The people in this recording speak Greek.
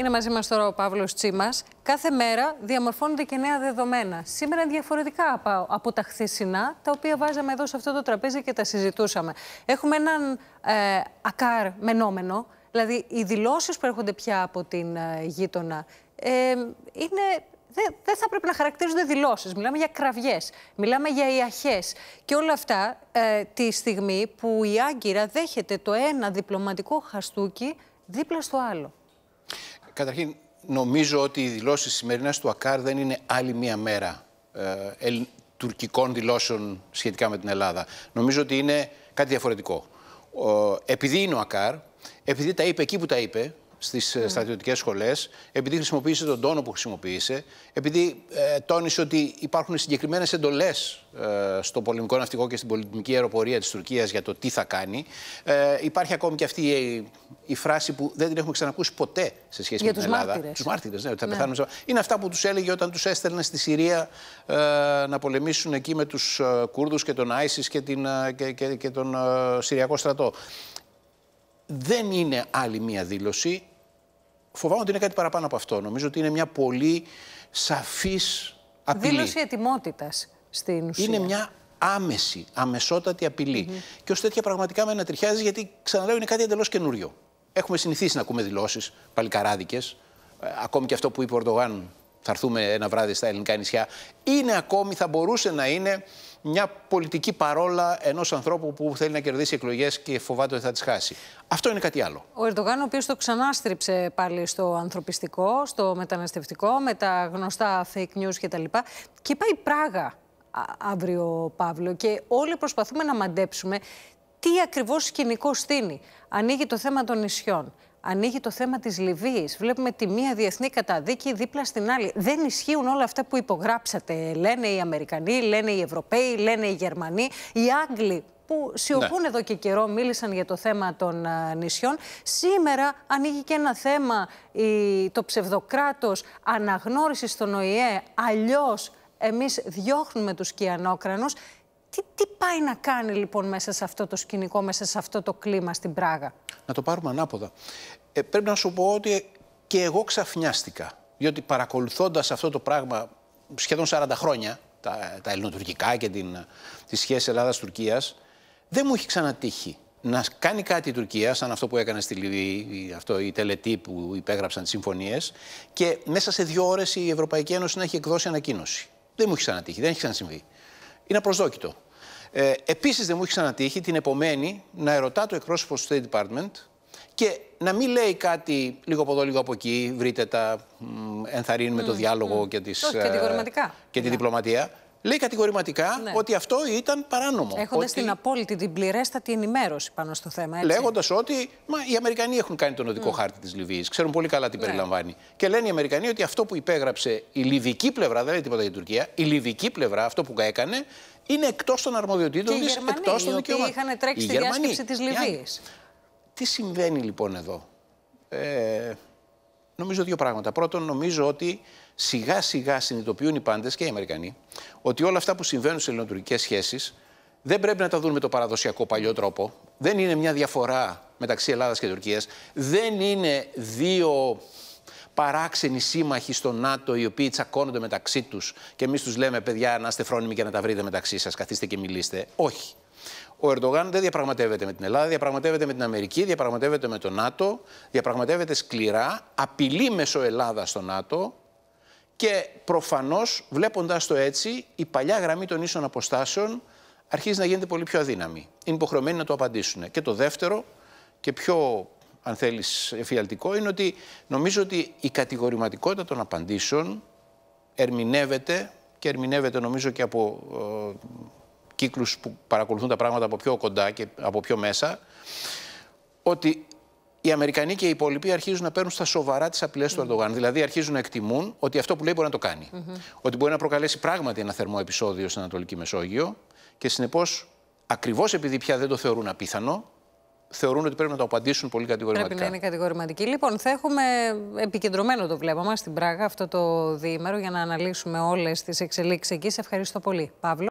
Είναι μαζί μας τώρα ο Παύλος Τσίμας. Κάθε μέρα διαμορφώνονται και νέα δεδομένα. Σήμερα διαφορετικά από τα χθεσινά, τα οποία βάζαμε εδώ σε αυτό το τραπέζι και τα συζητούσαμε. Έχουμε έναν ε, ακάρ μενόμενο, δηλαδή οι δηλώσεις που έρχονται πια από την ε, γείτονα ε, είναι δεν θα πρέπει να χαρακτηρίζονται δηλώσεις. Μιλάμε για κραυγές, μιλάμε για ιαχές. Και όλα αυτά ε, τη στιγμή που η Άγκυρα δέχεται το ένα διπλωματικό χαστούκι δίπλα στο άλλο. Καταρχήν, νομίζω ότι οι δηλώσεις σημερινά του ΑΚΑΡ δεν είναι άλλη μία μέρα ε, τουρκικών δηλώσεων σχετικά με την Ελλάδα. Νομίζω ότι είναι κάτι διαφορετικό. επειδή είναι ο ΑΚΑΡ, επειδή τα είπε εκεί που τα είπε, στις mm. Ε, στρατιωτικές σχολές, επειδή χρησιμοποίησε τον τόνο που χρησιμοποίησε, επειδή ε, τόνισε ότι υπάρχουν συγκεκριμένες εντολές ε, στο πολεμικό ναυτικό και στην πολιτική αεροπορία της Τουρκίας για το τι θα κάνει. Ε, υπάρχει ακόμη και αυτή η, η, φράση που δεν την έχουμε ξανακούσει ποτέ σε σχέση με την Ελλάδα. Τους μάρτυρες, ναι, ότι θα ναι. πεθάνουν. Είναι αυτά που τους έλεγε όταν τους έστελνε στη Συρία ε, να πολεμήσουν εκεί με τους ε, Κούρδους και τον Άισις και, και, και τον Συριακό στρατό δεν είναι άλλη μία δήλωση. Φοβάμαι ότι είναι κάτι παραπάνω από αυτό. Νομίζω ότι είναι μια πολύ σαφής απειλή. Δήλωση ετοιμότητας στην ουσία. Είναι μια άμεση, αμεσότατη απειλή. Και ως τέτοια πραγματικά με ανατριχιάζει γιατί ξαναλέω είναι κάτι εντελώς καινούριο. Έχουμε συνηθίσει να ακούμε δηλώσεις παλικαράδικες. Ε, ακόμη και αυτό που είπε ο Ορτογάν, θα έρθουμε ένα βράδυ στα ελληνικά νησιά. Είναι ακόμη, θα μπορούσε να είναι μια πολιτική παρόλα ενός ανθρώπου που θέλει να κερδίσει εκλογές και φοβάται ότι θα τις χάσει. Αυτό είναι κάτι άλλο. Ο Ερντογάν, ο οποίος το ξανάστριψε πάλι στο ανθρωπιστικό, στο μεταναστευτικό, με τα γνωστά fake news κτλ. Και, και πάει Πράγα αύριο, Παύλο, και όλοι προσπαθούμε να μαντέψουμε τι ακριβώς σκηνικό στείνει. Ανοίγει το θέμα των νησιών ανοίγει το θέμα της Λιβύης. Βλέπουμε τη μία διεθνή καταδίκη δίπλα στην άλλη. Δεν ισχύουν όλα αυτά που υπογράψατε. Λένε οι Αμερικανοί, λένε οι Ευρωπαίοι, λένε οι Γερμανοί, οι Άγγλοι που σιωπούν ναι. εδώ και καιρό, μίλησαν για το θέμα των νησιών. Σήμερα ανοίγει και ένα θέμα η, το ψευδοκράτος αναγνώρισης στον ΟΗΕ. Αλλιώς εμείς διώχνουμε τους κιανόκρανους. Τι, τι πάει να κάνει λοιπόν μέσα σε αυτό το σκηνικό, μέσα σε αυτό το κλίμα στην Πράγα να το πάρουμε ανάποδα. Ε, πρέπει να σου πω ότι και εγώ ξαφνιάστηκα. Διότι παρακολουθώντας αυτό το πράγμα σχεδόν 40 χρόνια, τα, τα ελληνοτουρκικά και την, τη σχέση Ελλάδα-Τουρκία, δεν μου έχει ξανατύχει να κάνει κάτι η Τουρκία, σαν αυτό που έκανε στη Λιβύη, αυτό, η τελετή που υπέγραψαν τις συμφωνίες, και μέσα σε δύο ώρες η Ευρωπαϊκή Ένωση να έχει εκδώσει ανακοίνωση. Δεν μου έχει ξανατύχει, δεν έχει ξανασυμβεί. Είναι απροσδόκητο. Ε, Επίσης, δεν μου έχει ξανατύχει την επομένη να ερωτά το εκπρόσωπο του State Department και να μην λέει κάτι λίγο από εδώ, λίγο από εκεί. Βρείτε τα. Ενθαρρύνουμε το διάλογο και, τις, και, ε, και τη ναι. διπλωματία. Λέει κατηγορηματικά ναι. ότι αυτό ήταν παράνομο. Έχοντας ότι... την απόλυτη, την πληρέστατη ενημέρωση πάνω στο θέμα. Λέγοντας ότι μα, οι Αμερικανοί έχουν κάνει τον οδικό χάρτη της Λιβύης. Ξέρουν πολύ καλά τι ναι. περιλαμβάνει. Και λένε οι Αμερικανοί ότι αυτό που υπέγραψε η λιβική πλευρά, δεν λέει τίποτα για την Τουρκία, η λιβική πλευρά, αυτό που έκανε, είναι εκτός των αρμοδιοτήτων τη, εκτός των δικαιωμάτων. είχαν τρέξει στη διάσκεψη της Λιβύης. Τι συμβαίνει λοιπόν εδώ. Ε, νομίζω δύο πράγματα. Πρώτον, νομίζω ότι σιγά σιγά συνειδητοποιούν οι πάντες και οι Αμερικανοί ότι όλα αυτά που συμβαίνουν σε ελληνοτουρκικές σχέσεις δεν πρέπει να τα δουν με το παραδοσιακό παλιό τρόπο. Δεν είναι μια διαφορά μεταξύ Ελλάδας και Τουρκίας. Δεν είναι δύο παράξενοι σύμμαχοι στο ΝΑΤΟ οι οποίοι τσακώνονται μεταξύ τους και εμείς τους λέμε, παιδιά, να είστε φρόνιμοι και να τα βρείτε μεταξύ σας, καθίστε και μιλήστε. Όχι. Ο Ερντογάν δεν διαπραγματεύεται με την Ελλάδα, διαπραγματεύεται με την Αμερική, διαπραγματεύεται με το ΝΑΤΟ, διαπραγματεύεται σκληρά, απειλεί μέσω Ελλάδα στο ΝΑΤΟ και προφανώς βλέποντας το έτσι η παλιά γραμμή των ίσων αποστάσεων αρχίζει να γίνεται πολύ πιο αδύναμη. Είναι υποχρεωμένοι να το απαντήσουν. Και το δεύτερο και πιο αν θέλεις εφιαλτικό είναι ότι νομίζω ότι η κατηγορηματικότητα των απαντήσεων ερμηνεύεται και ερμηνεύεται νομίζω και από ε, κύκλους που παρακολουθούν τα πράγματα από πιο κοντά και από πιο μέσα, ότι οι Αμερικανοί και οι υπόλοιποι αρχίζουν να παίρνουν στα σοβαρά τις απειλές του Ερντογάν. Δηλαδή αρχίζουν να εκτιμούν ότι αυτό που λέει μπορεί να το κάνει. Ότι μπορεί να προκαλέσει πράγματι ένα θερμό επεισόδιο στην Ανατολική Μεσόγειο και συνεπώς ακριβώς επειδή πια δεν το θεωρούν απίθανο, θεωρούν ότι πρέπει να το απαντήσουν πολύ κατηγορηματικά. Πρέπει να είναι κατηγορηματική. Λοιπόν, θα έχουμε επικεντρωμένο το βλέμμα μας στην Πράγα αυτό το διήμερο για να αναλύσουμε όλες τις εξελίξεις εκεί. Σε ευχαριστώ πολύ, Παύλο.